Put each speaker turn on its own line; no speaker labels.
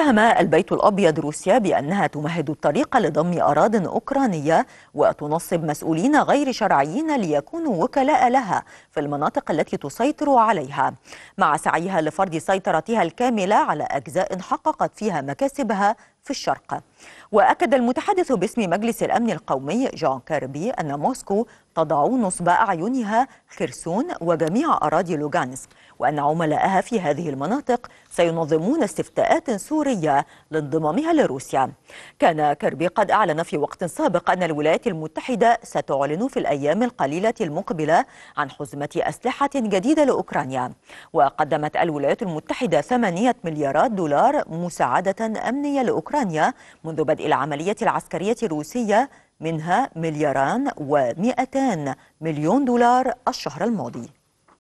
اتهم البيت الأبيض روسيا بأنها تمهد الطريق لضم أراض أوكرانية وتنصب مسؤولين غير شرعيين ليكونوا وكلاء لها في المناطق التي تسيطر عليها مع سعيها لفرض سيطرتها الكاملة على أجزاء حققت فيها مكاسبها في الشرق وأكد المتحدث باسم مجلس الأمن القومي جون كاربي أن موسكو تضع نصب أعينها خرسون وجميع أراضي لوغانسك وأن عملاءها في هذه المناطق سينظمون استفتاءات سورية لانضمامها لروسيا كان كيربي قد أعلن في وقت سابق أن الولايات المتحدة ستعلن في الأيام القليلة المقبلة عن حزمة أسلحة جديدة لأوكرانيا وقدمت الولايات المتحدة 8 مليارات دولار مساعدة أمنية لأوكرانيا منذ بدء العملية العسكرية الروسية منها ملياران ومئتان مليون دولار الشهر الماضي